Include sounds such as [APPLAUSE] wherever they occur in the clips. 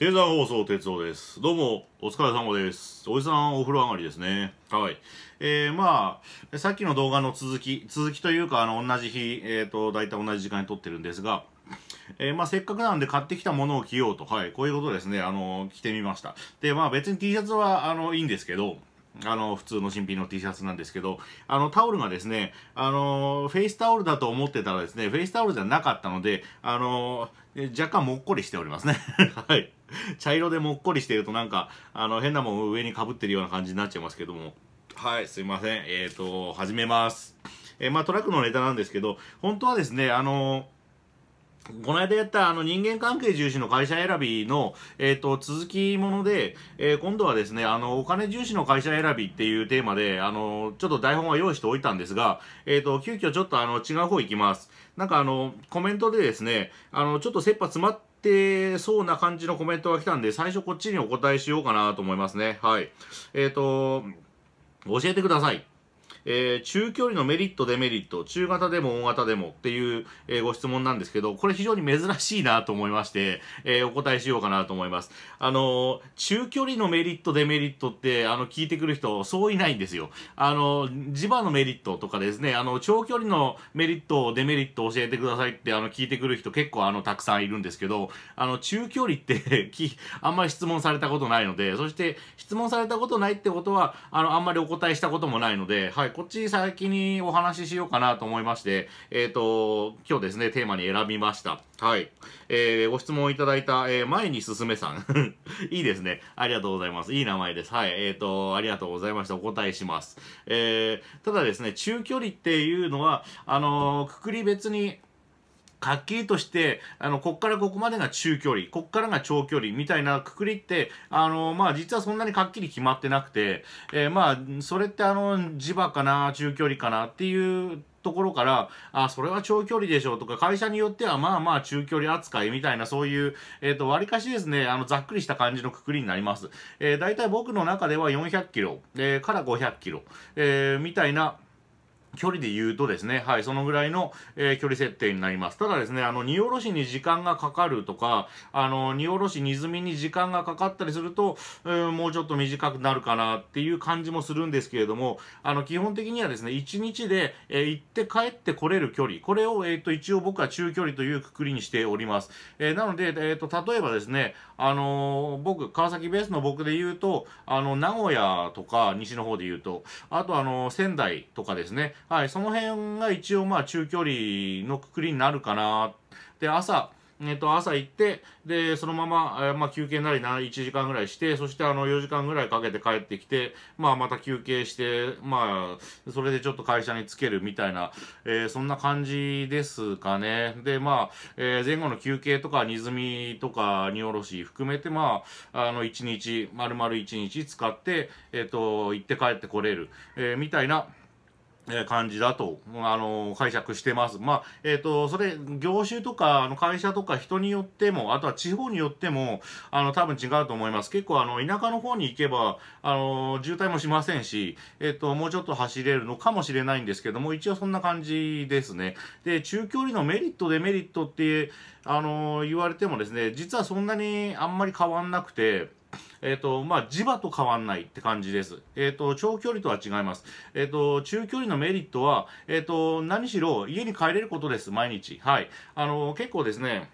ザー放送哲夫です。どうも、お疲れ様です。おじさんお風呂上がりですね。はい。えー、まあ、さっきの動画の続き、続きというか、あの、同じ日、えっ、ー、と、たい同じ時間に撮ってるんですが、えー、まあ、せっかくなんで買ってきたものを着ようと、はい、こういうことですね、あの、着てみました。で、まあ、別に T シャツは、あの、いいんですけど、あの、普通の新品の T シャツなんですけど、あの、タオルがですね、あの、フェイスタオルだと思ってたらですね、フェイスタオルじゃなかったので、あの、若干もっこりしておりますね。[LAUGHS] はい。茶色でもっこりしてるとなんか、あの、変なもん上にかぶってるような感じになっちゃいますけども。はい、すいません。えっ、ー、と、始めます。えー、まあ、トラックのネタなんですけど、本当はですね、あのーこの間やったあの人間関係重視の会社選びの、えっ、ー、と続きもので、えー、今度はですねあのお金重視の会社選びっていうテーマであのちょっと台本は用意しておいたんですが、えっ、ー、と急遽ちょっとあの違う方行きますなんかあのコメントでですねあのちょっと切羽詰まってそうな感じのコメントが来たんで最初こっちにお答えしようかなと思いますねはいえっ、と教えてくださいえー、中距離のメリット、デメリット、中型でも大型でもっていう、えー、ご質問なんですけど、これ非常に珍しいなと思いまして、えー、お答えしようかなと思います。あの中距離のメリット、デメリットって、あの、聞いてくる人、そういないんですよ。あの磁場のメリットとかですね、あの、長距離のメリット、デメリットを教えてくださいって、あの、聞いてくる人結構、あの、たくさんいるんですけど、あの、中距離って [LAUGHS] あんまり質問されたことないので、そして、質問されたことないってことは、あの、あんまりお答えしたこともないので、はい、いこっち先にお話ししようかなと思いましてえっ、ー、と今日ですねテーマに選びましたはいえー、ご質問いただいた、えー、前に進めさん [LAUGHS] いいですねありがとうございますいい名前ですはいえっ、ー、とありがとうございましたお答えしますえー、ただですね中距離っていうのはあのくくり別にっきりとして、あの、こっからここまでが中距離、こっからが長距離みたいなくくりって、あの、まあ、実はそんなにかっきり決まってなくて、えー、まあ、それってあの、磁場かな、中距離かなっていうところから、あ、それは長距離でしょうとか、会社によってはまあまあ中距離扱いみたいな、そういう、えっ、ー、と、割かしですね、あの、ざっくりした感じのくくりになります。えー、大体僕の中では400キロ、えー、から500キロ、えー、みたいな、距離で言うとですね、はい、そのぐらいの、えー、距離設定になります。ただですね、あの、荷下ろしに時間がかかるとか、あの、荷下ろし、荷積みに時間がかかったりすると、えん、もうちょっと短くなるかなっていう感じもするんですけれども、あの、基本的にはですね、1日で、えー、行って帰ってこれる距離、これを、えっ、と、一応僕は中距離というくくりにしております。えなので、えっ、と、例えばですね、あの僕、川崎ベースの僕で言うと、あの、名古屋とか、西の方で言うと、あと、あの、仙台とかですね、はい、その辺が一応まあ中距離のくくりになるかな。で、朝、えっと、朝行って、で、そのまま、えー、まあ、休憩なり1時間ぐらいして、そしてあの、4時間ぐらいかけて帰ってきて、まあ、また休憩して、まあ、それでちょっと会社に着けるみたいな、えー、そんな感じですかね。で、まあ、えー、前後の休憩とか、荷積みとか、荷下ろし含めて、まあ、あの、1日、丸々1日使って、えっ、と、行って帰ってこれる、えみたいな、え感じだと、あの解釈してます。まあ、えっ、ー、と、それ、業種とか、あの、会社とか人によっても、あとは地方によっても、あの、多分違うと思います。結構、あの、田舎の方に行けば、あの、渋滞もしませんし、えっ、ー、と、もうちょっと走れるのかもしれないんですけども、一応そんな感じですね。で、中距離のメリット、デメリットって、あの、言われてもですね、実はそんなにあんまり変わんなくて、えっ、ー、と、まあ、磁場と変わんないって感じです。えっ、ー、と、長距離とは違います。えっ、ー、と、中距離のメリットは、えっ、と、何しろ家に帰れることです、毎日。はい。あの、結構ですね、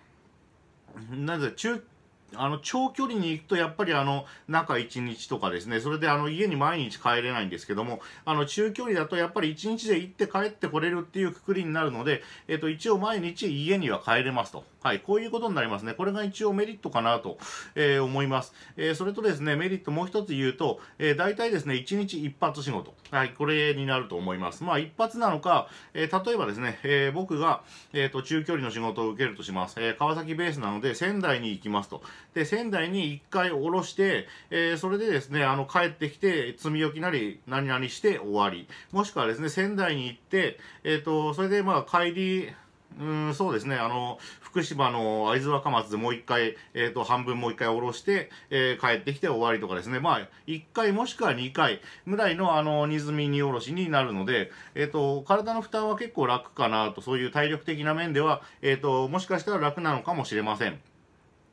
なぜ、中、あの長距離に行くとやっぱりあの中1日とかですねそれであの家に毎日帰れないんですけどもあの中距離だとやっぱり1日で行って帰ってこれるっていうくくりになるので、えっと、一応毎日家には帰れますと。はい、こういうことになりますね。これが一応メリットかなと、えー、思います。えー、それとですね、メリットもう一つ言うと、えー、大体ですね、1日一発仕事。はい、これになると思います。まあ、一発なのか、えー、例えばですね、えー、僕が、えっ、と、中距離の仕事を受けるとします。えー、川崎ベースなので、仙台に行きますと。で、仙台に1回降ろして、えー、それでですね、あの、帰ってきて、積み置きなり、何々して終わり。もしくはですね、仙台に行って、えっ、と、それでまあ、帰り、うんそうですねあの福島の会津若松でもう1回、えーと、半分もう1回下ろして、えー、帰ってきて終わりとかですね、まあ、1回もしくは2回ぐらいのあの荷積み荷下ろしになるので、えーと、体の負担は結構楽かなとそういう体力的な面では、えーともしかしたら楽なのかもしれません。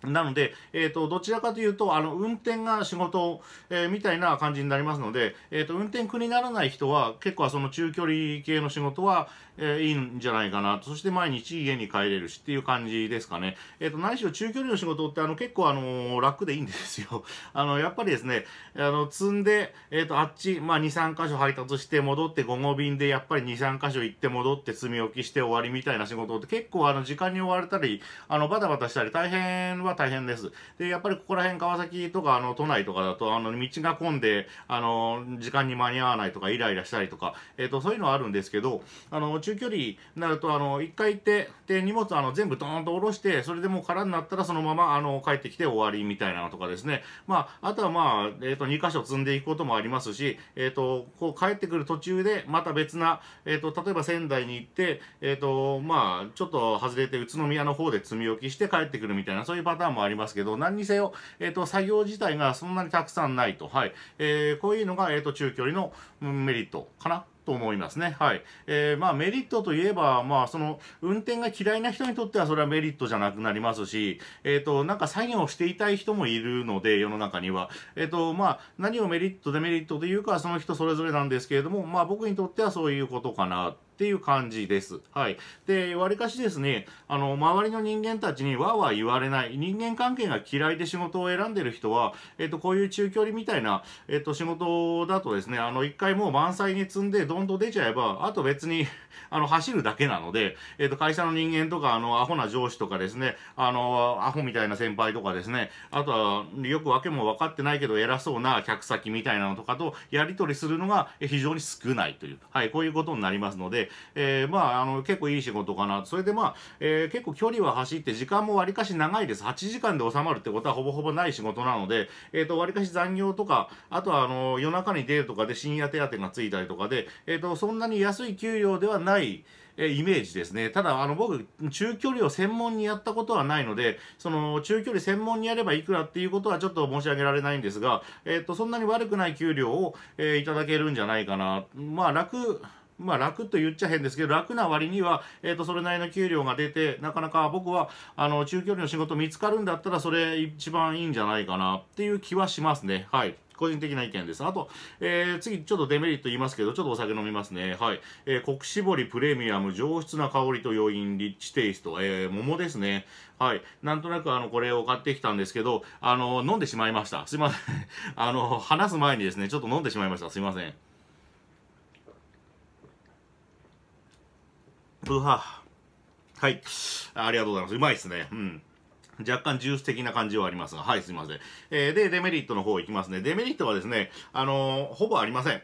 なので、えっ、ー、と、どちらかというと、あの、運転が仕事、えー、みたいな感じになりますので、えっ、ー、と、運転苦にならない人は、結構その中距離系の仕事は、えー、いいんじゃないかなと。そして毎日家に帰れるしっていう感じですかね。えっ、と、何しろ中距離の仕事って、あの、結構あの楽でいいんですよ。[LAUGHS] あの、やっぱりですね、あの、積んで、えっ、と、あっち、まあ、2、3箇所配達して戻って午後便で、やっぱり2、3箇所行って戻って積み置きして終わりみたいな仕事って、結構あの、時間に追われたり、あの、バタバタしたり大変はは大変です。で、やっぱりここら辺、川崎とか、あの、都内とかだと、あの、道が混んで、あの、時間に間に合わないとか、イライラしたりとか、えっ、ー、と、そういうのはあるんですけど、あの、中距離になると、あの、一回行って、で、荷物、あの、全部ドーンと下ろして、それでもう空になったら、そのまま、あの、帰ってきて終わりみたいなのとかですね。まあ、あとはまあ、えっ、ー、と、2箇所積んでいくこともありますし、えっ、ー、と、こう、帰ってくる途中で、また別な、えっ、と、例えば仙台に行って、えっ、と、まあ、ちょっと外れて、宇都宮の方で積み置きして帰ってくるみたいな、そういうパターンターンもありますけど、何にせよ、えっ、と、作業自体がそんなにたくさんないと。はい。えー、こういうのが、えっ、と、中距離のメリットかなと思いますね。はい。えー、まあメリットといえば、まあその運転が嫌いな人にとってはそれはメリットじゃなくなりますし、えっ、ー、と、なんか作業をしていたい人もいるので、世の中には。えっ、ー、と、まあ何をメリットデメリットというか、その人それぞれなんですけれども、まあ僕にとってはそういうことかなっていう感じです。はい。で、わりかしですね、あの、周りの人間たちにわーわー言われない、人間関係が嫌いで仕事を選んでる人は、えっ、と、こういう中距離みたいな、えっ、と、仕事だとですね、あの、一回もう満載に積んで、どんと出ちゃえば、あと別に [LAUGHS] あの、走るだけなので、えっ、と、会社の人間とか、あの、アホな上司とかですね、あの、アホみたいな先輩とかですね、あとは、よくわけも分かってないけど、偉そうな客先みたいなのとかとやり取りするのが非常に少ないという、はい、こういうことになりますので、えー、まあ、あの、結構いい仕事かな。それでまあ、えー、結構距離は走って時間もわりかし長いです。8時間で収まるってことはほぼほぼない仕事なので、えっ、ー、と、わりかし残業とか、あとはあの、夜中に出るとかで深夜手当がついたりとかで、えっ、と、そんなに安い給料ではない、えイメージですね。ただ、あの、僕、中距離を専門にやったことはないので、その、中距離専門にやればいくらっていうことはちょっと申し上げられないんですが、えっ、ー、と、そんなに悪くない給料を、えー、いただけるんじゃないかな。まあ、楽、まあ楽と言っちゃへんですけど、楽な割には、えっ、ー、と、それなりの給料が出て、なかなか僕は、あの、中距離の仕事見つかるんだったら、それ一番いいんじゃないかなっていう気はしますね。はい。個人的な意見です。あと、えー、次、ちょっとデメリット言いますけど、ちょっとお酒飲みますね。はい。えー、国絞りプレミアム、上質な香りと余韻、リッチテイスト、えー、桃ですね。はい。なんとなく、あの、これを買ってきたんですけど、あの、飲んでしまいました。すいません。[LAUGHS] あの、話す前にですね、ちょっと飲んでしまいました。すいません。プハはい。ありがとうございます。うまいですね。うん。若干ジュース的な感じはありますが、はい、すいません。えー、で、デメリットの方いきますね。デメリットはですね、あのー、ほぼありません。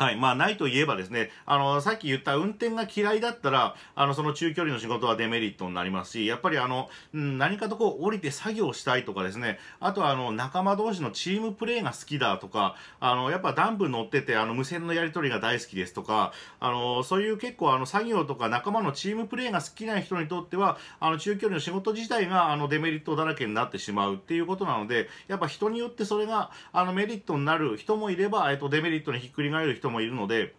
はい。まあ、ないといえばですね、あの、さっき言った運転が嫌いだったら、あの、その中距離の仕事はデメリットになりますし、やっぱりあの、何かとこう降りて作業したいとかですね、あとはあの、仲間同士のチームプレーが好きだとか、あの、やっぱダンプ乗ってて、あの、無線のやり取りが大好きですとか、あの、そういう結構あの、作業とか仲間のチームプレーが好きな人にとっては、あの、中距離の仕事自体があの、デメリットだらけになってしまうっていうことなので、やっぱ人によってそれが、あの、メリットになる人もいれば、えっと、デメリットにひっくり返る人ももいるので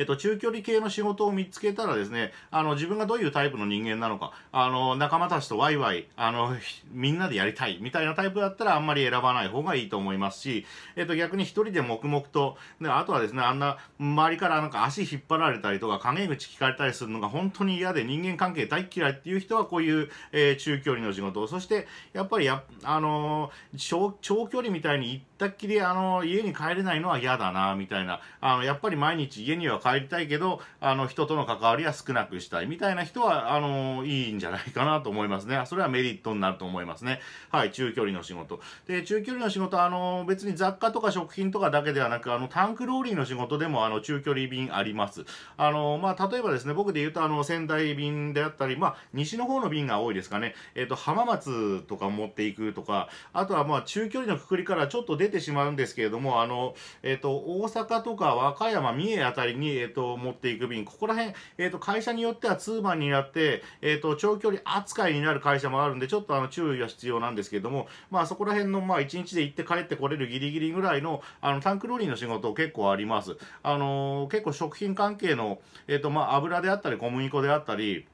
えっと、中距離系の仕事を見つけたらですね、あの、自分がどういうタイプの人間なのか、あの、仲間たちとワイワイ、あの、みんなでやりたい、みたいなタイプだったらあんまり選ばない方がいいと思いますし、えっと、逆に一人で黙々と、で、あとはですね、あんな、周りからなんか足引っ張られたりとか、陰口聞かれたりするのが本当に嫌で人間関係大嫌いっていう人はこういう、えー、中距離の仕事を、そして、やっぱりや、あのー、長距離みたいに行ったっきり、あのー、家に帰れないのは嫌だな、みたいな、あの、やっぱり毎日家には帰帰りたいけどあの人との関わりは少なくしたいみたいな人はあのいいんじゃないかなと思いますねそれはメリットになると思いますねはい中距離の仕事で中距離の仕事あの別に雑貨とか食品とかだけではなくあのタンクローリーの仕事でもあの中距離便ありますあのまあ、例えばですね僕で言うとあの仙台便であったりまあ、西の方の便が多いですかねえっ、ー、と浜松とか持っていくとかあとはまあ中距離のくくりからちょっと出てしまうんですけれどもあのえっ、ー、と大阪とか和歌山三重あたりにえー、と持っていく便、ここら辺、えー、と会社によってはツーマンになって、えー、と長距離扱いになる会社もあるんで、ちょっとあの注意は必要なんですけれども、まあ、そこら辺の、まあ、1日で行って帰ってこれるギリギリぐらいのあのタンクローリーの仕事結構あります。あのー、結構食品関係の、えーとまあ、油であったり小麦粉であったり、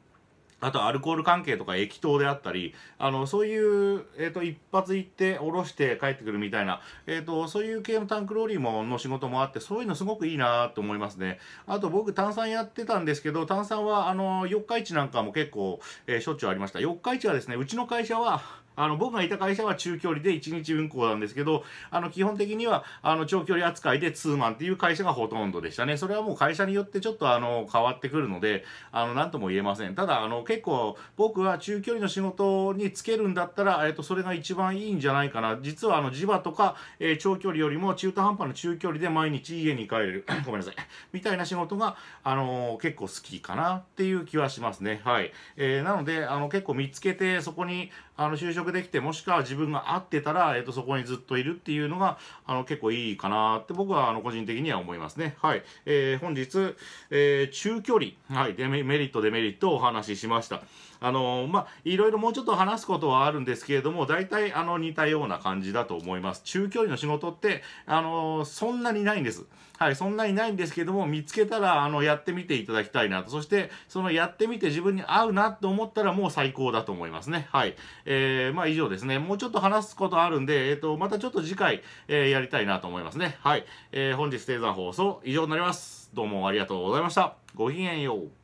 あとアルコール関係とか液糖であったり、あの、そういう、えっ、ー、と、一発行って、おろして帰ってくるみたいな、えっ、ー、と、そういう系のタンクローリーも、の仕事もあって、そういうのすごくいいなと思いますね。あと僕、炭酸やってたんですけど、炭酸は、あの、四日市なんかも結構、えー、しょっちゅうありました。四日市はですね、うちの会社は、あの僕がいた会社は中距離で1日運行なんですけど、あの基本的にはあの長距離扱いでツーマンっていう会社がほとんどでしたね。それはもう会社によってちょっとあの変わってくるので、あの何とも言えません。ただあの結構僕は中距離の仕事につけるんだったら、えっとそれが一番いいんじゃないかな。実はあの磁場とか、えー、長距離よりも中途半端な中距離で毎日家に帰れる。[COUGHS] ごめんなさい。[COUGHS] みたいな仕事があの結構好きかなっていう気はしますね。はい。えー、なのであの結構見つけてそこにあの就職絡できてもしくは自分が合ってたら、えーと、そこにずっといるっていうのがあの結構いいかなって僕はあの個人的には思いますね。はい、えー、本日、えー、中距離、はい、デメリットデメリットをお話ししました。あのまあいろいろもうちょっと話すことはあるんですけれども大体あの似たような感じだと思います中距離の仕事ってあのそんなにないんですはいそんなにないんですけども見つけたらあのやってみていただきたいなとそしてそのやってみて自分に合うなと思ったらもう最高だと思いますねはいえー、まあ以上ですね。もうちょっと話すことあるんで、えっ、と、またちょっと次回、えやりたいなと思いますね。はい。え本日、低山放送以上になります。どうもありがとうございました。ごきげんよう。